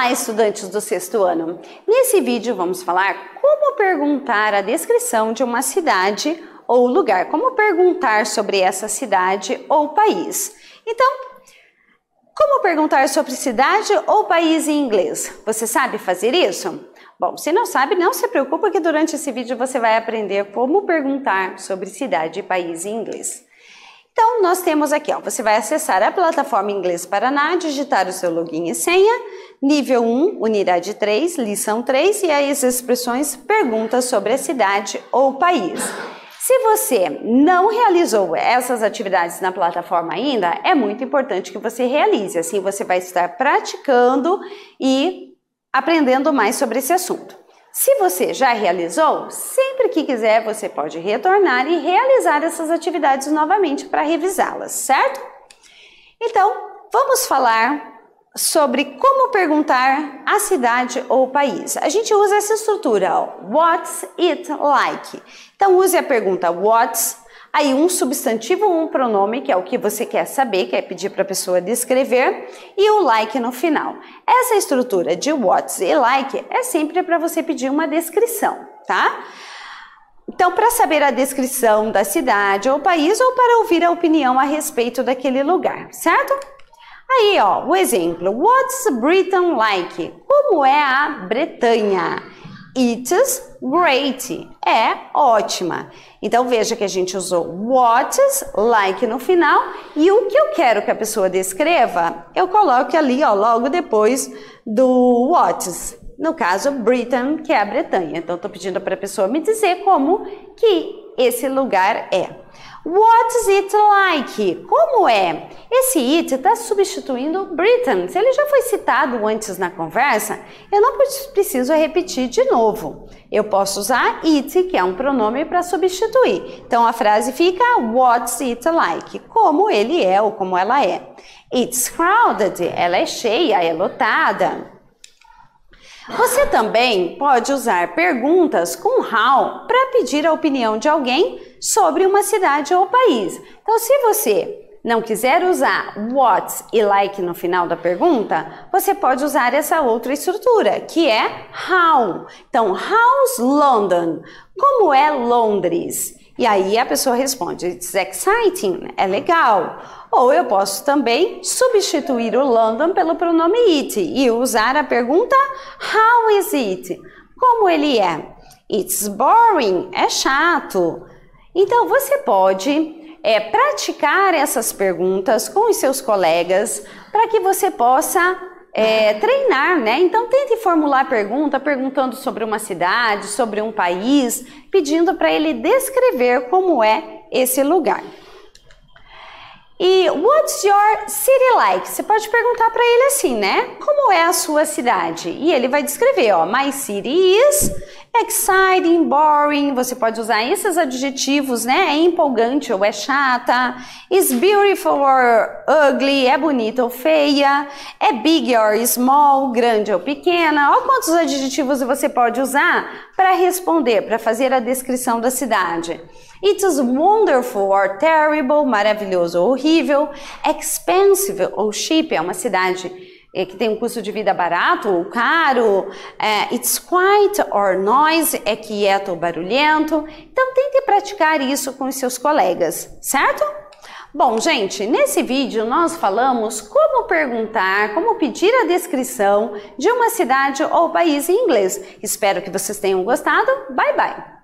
Olá, estudantes do sexto ano! Nesse vídeo vamos falar como perguntar a descrição de uma cidade ou lugar, como perguntar sobre essa cidade ou país. Então, como perguntar sobre cidade ou país em inglês? Você sabe fazer isso? Bom, se não sabe, não se preocupe, que durante esse vídeo você vai aprender como perguntar sobre cidade e país em inglês. Então, nós temos aqui, ó, você vai acessar a plataforma Inglês Paraná, digitar o seu login e senha, Nível 1, unidade 3, lição 3 e as expressões perguntas sobre a cidade ou país. Se você não realizou essas atividades na plataforma ainda, é muito importante que você realize, assim você vai estar praticando e aprendendo mais sobre esse assunto. Se você já realizou, sempre que quiser você pode retornar e realizar essas atividades novamente para revisá-las, certo? Então, vamos falar sobre como perguntar a cidade ou país. A gente usa essa estrutura, ó, what's it like? Então use a pergunta what's, aí um substantivo ou um pronome, que é o que você quer saber, quer pedir para a pessoa descrever, e o like no final. Essa estrutura de what's e like é sempre para você pedir uma descrição, tá? Então, para saber a descrição da cidade ou país ou para ouvir a opinião a respeito daquele lugar, certo? Aí, ó, o exemplo. What's Britain like? Como é a Bretanha? It's great. É ótima. Então veja que a gente usou what's like no final e o que eu quero que a pessoa descreva, eu coloco ali, ó, logo depois do what's. No caso, Britain, que é a Bretanha. Então estou pedindo para a pessoa me dizer como que esse lugar é. What's it like? Como é? Esse it está substituindo Britain. Se ele já foi citado antes na conversa, eu não preciso repetir de novo. Eu posso usar it, que é um pronome, para substituir. Então a frase fica What's it like? Como ele é ou como ela é. It's crowded. Ela é cheia, é lotada. Você também pode usar perguntas com how para pedir a opinião de alguém sobre uma cidade ou país. Então, se você não quiser usar what e like no final da pergunta, você pode usar essa outra estrutura, que é how. Então, how's London? Como é Londres? E aí a pessoa responde, it's exciting, né? é legal. Ou eu posso também substituir o London pelo pronome it e usar a pergunta how is it? Como ele é? It's boring, é chato. Então você pode é, praticar essas perguntas com os seus colegas para que você possa é, treinar, né? Então tente formular pergunta, perguntando sobre uma cidade, sobre um país, pedindo para ele descrever como é esse lugar. E what's your city like? Você pode perguntar para ele assim, né? Como é a sua cidade? E ele vai descrever, ó, my city is Exciting, boring, você pode usar esses adjetivos, né? É empolgante ou é chata. Is beautiful or ugly, é bonita ou feia. É big or small, grande ou pequena. Olha quantos adjetivos você pode usar para responder, para fazer a descrição da cidade. It's wonderful or terrible, maravilhoso ou horrível. Expensive ou cheap, é uma cidade que tem um custo de vida barato ou caro, é, it's quiet or noise, é quieto é ou barulhento. Então tente praticar isso com os seus colegas, certo? Bom, gente, nesse vídeo nós falamos como perguntar, como pedir a descrição de uma cidade ou país em inglês. Espero que vocês tenham gostado. Bye bye!